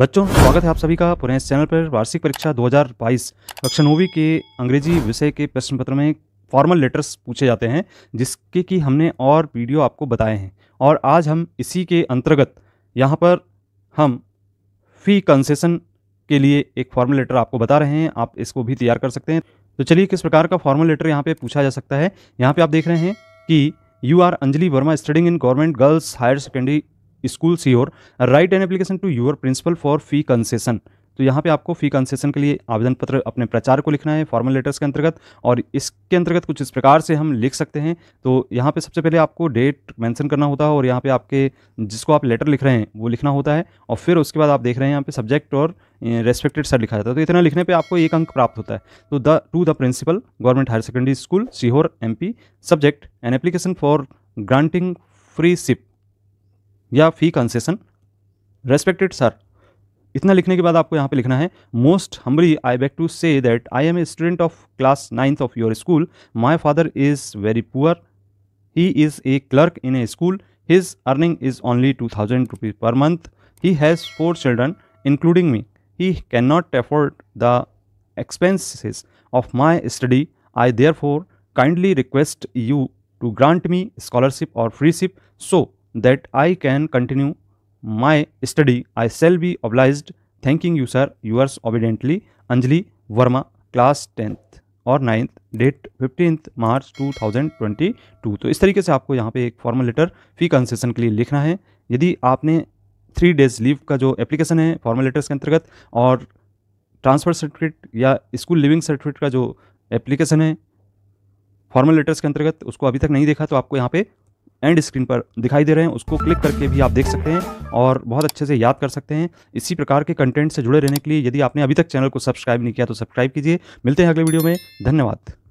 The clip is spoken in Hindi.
बच्चों स्वागत है आप सभी का पुनः इस चैनल पर वार्षिक परीक्षा 2022 कक्षा नौवीं के अंग्रेजी विषय के प्रश्न पत्र में फॉर्मल लेटर्स पूछे जाते हैं जिसके कि हमने और वीडियो आपको बताए हैं और आज हम इसी के अंतर्गत यहाँ पर हम फ़ी कंसेशन के लिए एक फॉर्मल लेटर आपको बता रहे हैं आप इसको भी तैयार कर सकते हैं तो चलिए किस प्रकार का फॉर्मल लेटर यहाँ पर पूछा जा सकता है यहाँ पर आप देख रहे हैं कि you are Anjali Verma studying in government girls higher secondary Sehore write an application to your principal for fee concession तो यहाँ पे आपको फी कंसेशन के लिए आवेदन पत्र अपने प्रचार को लिखना है फॉर्मल लेटर्स के अंतर्गत और इसके अंतर्गत कुछ इस प्रकार से हम लिख सकते हैं तो यहाँ पे सबसे पहले आपको डेट मेंशन करना होता है और यहाँ पे आपके जिसको आप लेटर लिख रहे हैं वो लिखना होता है और फिर उसके बाद आप देख रहे हैं यहाँ पे सब्जेक्ट और रेस्पेक्टेड सर लिखा जाता है तो इतना लिखने पर आपको एक अंक प्राप्त होता है तो the to the principal government higher secondary school Sehore M subject an application for granting freeship या फ़ी कंसेशन रेस्पेक्टेड सर इतना लिखने के बाद आपको यहाँ पे लिखना है most humbly I beg to say that I am a student of class ninth of your school my father is very poor he is a clerk in a school his earning is only two thousand rupees per month he has four children including me he can not afford the expenses of my study I therefore kindly request you to grant me scholarship और freeship so that I can continue my study, I shall be obliged. Thanking you, sir. Yours obediently, Anjali Verma, class 10th और नाइन्थ डेट फिफ्टींथ मार्च 2022 तो इस तरीके से आपको यहाँ पे एक फॉर्मल लेटर फ़ी कंसेशन के लिए लिखना है यदि आपने थ्री डेज लीव का जो एप्लीकेशन है फॉर्मल लेटर्स के अंतर्गत और ट्रांसफ़र सर्टिफिकेट या स्कूल लिविंग सर्टिफिकेट का जो एप्लीकेशन है फॉर्मल लेटर्स के अंतर्गत उसको अभी तक नहीं देखा तो आपको यहाँ पे एंड स्क्रीन पर दिखाई दे रहे हैं उसको क्लिक करके भी आप देख सकते हैं और बहुत अच्छे से याद कर सकते हैं इसी प्रकार के कंटेंट से जुड़े रहने के लिए यदि आपने अभी तक चैनल को सब्सक्राइब नहीं किया तो सब्सक्राइब कीजिए मिलते हैं अगले वीडियो में धन्यवाद